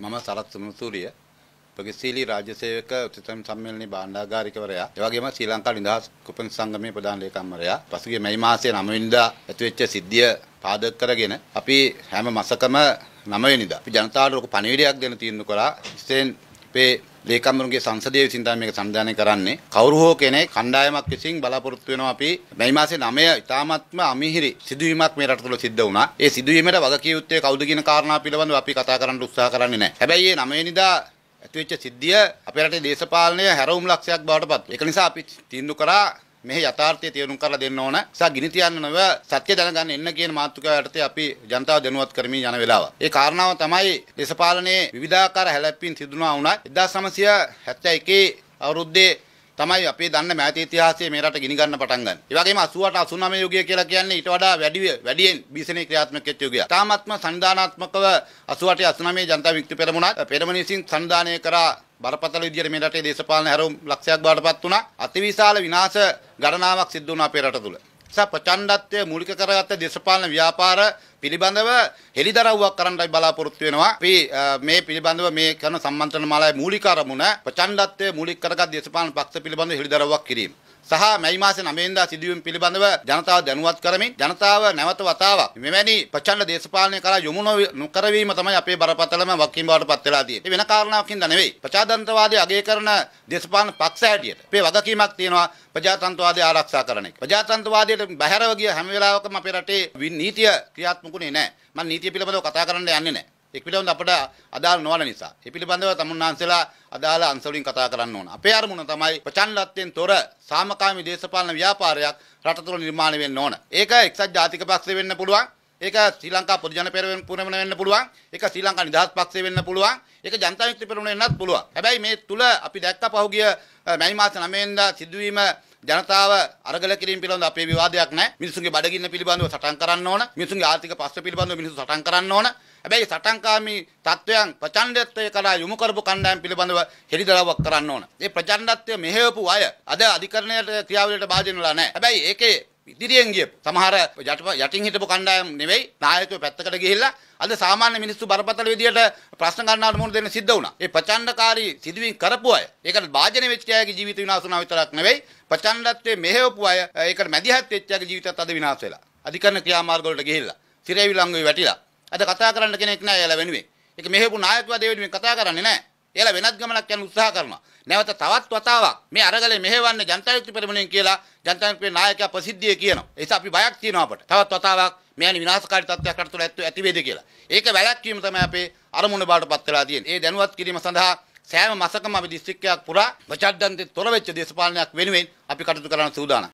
මම සරත් සුමසූරිය ප්‍රගතිශීලී රාජ්‍ය සේවක උත්තම සම්මේලනයේ භාණ්ඩාගාරිකවරයා එවැගේම ශ්‍රී ලංකා නිදහස් කුපන් සංගමයේ ප්‍රධාන ලේකම්වරයා පසුගිය මැයි මාසයේ 9 වෙනිදා ඇතිවෙච්ච සිද්ධිය පාදක කරගෙන අපි හැම මාසකම 9 වෙනිදා අපි ජනතාවට ලොකු පණිවිඩයක් දෙන්න තීරණ කරා ඉස්සෙන් අපේ ලේකම්වරුන්ගේ සංසදය විසින් තමයි මේක සංවිධානය කරන්නේ. කවුරු හෝ කෙනෙක් කණ්ඩායමක් විසින් බලාපොරොත්තු වෙනවා අපි මේ මාසේ 9 ඉතාමත්ම අමිහිරි සිදුවීමක් මේ රට තුළ සිද්ධ වුණා. ඒ සිදුවීමට වගකිය යුත්තේ කවුද කියන කාරණා පිළිබඳව අපි කතා කරන්න උත්සාහ කරන්නේ නැහැ. හැබැයි මේ 9 වෙනිදා ඇතිවෙච්ච සිද්ධිය අපේ රටේ දේශපාලනය හැරවුම් ලක්ෂයක් බවට පත්. ඒක නිසා අපි තීන්දුව කරා මෙහි යථාර්ථය තේරුම් කරලා දෙන්න ඕන. සා ගිනි තියන්න නොව සත්‍ය දැනගන්න එන්න කියන මාතෘකාව යටතේ අපි ජනතාව දැනුවත් කරමින් යන වෙලාව. ඒ කාරණාව තමයි දේශපාලනයේ විවිධාකාර හැලැප්පීම් සිදුනා වුණා. 1971 අවුරුද්දේ තමයි අපේ දන්න මෑත ඉතිහාසයේ මේ රට ගිනි ගන්න පටන් ගන්න. ඒ වගේම 88 89 යුගය කියලා කියන්නේ ඊට වඩා වැඩි වැඩියෙන් බීසනේ ක්‍රියාත්මක වෙච්ච යුගයක්. තාමත්ම සංවිධානාත්මකව 88 89 ජනතා විමුක්ති පෙරමුණත් පෙරමුණින් සංවිධානය කරා බරපතල විදියට මේ රටේ දේශපාලන හැරවුම් ලක්ෂයක් බාටපත් වුණා. අතිවිශාල විනාශ ගණනාවක් සිද්ධ වුණා අපේ රට තුල. නිසා ප්‍රචණ්ඩත්වය මූලික කරගත්ත දේශපාලන ව්‍යාපාර පිළිබඳව හෙළිදරව්වක් කරන්නයි බලාපොරොත්තු වෙනවා. අපි මේ පිළිබඳව මේ කරන සම්මන්ත්‍රණ මාලාවේ මූලික අරමුණ ප්‍රචණ්ඩත්වය මූලික කරගත් දේශපාලන පක්ෂ පිළිබඳව හෙළිදරව්වක් කිරීම. සහ මැයි මාසේ 9 වෙනිදා සිදුවීම් පිළිබඳව ජනතාව දැනුවත් කරමින් ජනතාව නැවත වතාවක් මෙවැනි ප්‍රචණ්ඩ දේශපාලනය කරා යොමු නොකරවීම තමයි අපේ බරපතලම වකිම් බවට පත් වෙලා තියෙන්නේ. වෙන කාරණාවකින්ද නෙවෙයි. ප්‍රජාතන්ත්‍රවාදී අගය කරන දේශපාලන පක්ෂ හැටියට අපේ වගකීමක් තියෙනවා ප්‍රජාතන්ත්‍රවාදය ආරක්ෂා කරන එක. ප්‍රජාතන්ත්‍රවාදයට බැහැරව ගිය හැම වෙලාවකම අපේ රටේ නීතිය ක්‍රියාත්මකුනේ නැහැ. මම නීතිය පිළිබඳව කතා කරන්න යන්නේ නැහැ. ඒ පිළිබඳව අපට අදාළ නොවන නිසා ඒ පිළිබඳව තමුන්නාන්සලා අදාළ අංශ වලින් කතා කරන්න ඕන. අපේ අරමුණ තමයි ප්‍රචණ්ඩත්වයෙන් තොර සාමකාමී දේශපාලන ව්‍යාපාරයක් රට තුළ නිර්මාණය වෙන්න ඕන. ඒක එක්සත් ජාතික පක්ෂය වෙන්න පුළුවන්. ඒක ශ්‍රී ලංකා පොදු ජන පෙරමුණ පුරමන වෙන්න පුළුවන්. ඒක ශ්‍රී ලංකා නිදහස් පක්ෂය වෙන්න පුළුවන්. ඒක ජනතා මිත්‍ර පෙරමුණ වෙන්නත් පුළුවන්. හැබැයි මේ තුල අපි දැක්ක පහුගිය මැයි මාස 9 වෙනිදා සිදුවීම ජනතාව අරගල කිරීම පිළිබඳ අපේ විවාදයක් නැහැ. මිනිසුන්ගේ බඩගින්න පිළිබඳව සටන් කරන්න ඕන. මිනිසුන්ගේ ආර්ථික ප්‍රශ්න පිළිබඳව මිනිසු සටන් කරන්න ඕන. හැබැයි සටන්කාමී තත්වයන් ප්‍රචණ්ඩත්වය කරා යොමු කරපු කණ්ඩායම් පිළිබඳව හෙළිදරව්වක් කරන්න ඕන. මේ ප්‍රචණ්ඩත්වය මෙහෙවපු අය අද අධිකරණයට ක්‍රියාවලියට භාජනලා නැහැ. හැබැයි ඒකේ අපි දිරියෙන් ගිය සමහර යටින් හිටපු කණ්ඩායම් නෙවෙයි නායකයෝ පැත්තකට ගිහිල්ලා අද සාමාන්‍ය මිනිස්සු බරපතල විදියට ප්‍රශ්න ගන්නවට මුහුණ දෙන්න සිද්ධ වුණා. ඒ ප්‍රචණ්ඩකාරී සිදුවීම් කරපු අය. ඒකට භාජනය වෙච්ච අයගේ ජීවිත විනාශ වුණා විතරක් නෙවෙයි ප්‍රචණ්ඩත්වයේ මෙහෙවපු අය ඒකට මැදිහත් වෙච්ච අයගේ ජීවිතත් අද විනාශ වෙලා. අධිකරණ ක්‍රියාමාර්ග වලට ගිහිල්ලා තිරේ විලංගුවේ වැටිලා. අද කතා කරන්න කෙනෙක් නැහැ එයාලා වෙනුවෙන්. ඒක මෙහෙපු නායකත්වය දෙවෙනුවෙන් කතා කරන්නේ නැහැ. එයාලා වෙනත් ගමනක් යන උත්සාහ කරනවා. නැවත තවත් වතාවක් මේ අරගලේ මෙහෙවන්නේ ජනතාවිත්ති පෙරමුණෙන් කියලා ජනතාවිත්ති නායකයා ප්‍රසිද්ධියේ කියනවා. ඒ නිසා අපි බයක් තියෙනවා අපට. තවත් වතාවක් මෙයන් විනාශකාරී තත්ත්වයක් අරතුල ඇත්තු ඇති වේද කියලා. ඒක වැළැක්වීම තමයි අපේ අරමුණ බාටපත් වෙලා තියෙන්නේ. ඒ දැනුවත් කිරීම සඳහා සෑම මාසකම අපි දිස්ත්‍රික්කයක් පුරා ප්‍රචණ්ඩන්තේ තොර වෙච්ච දේශපාලනයක් වෙනුවෙන් අපි කටයුතු කරන්න සූදානම්.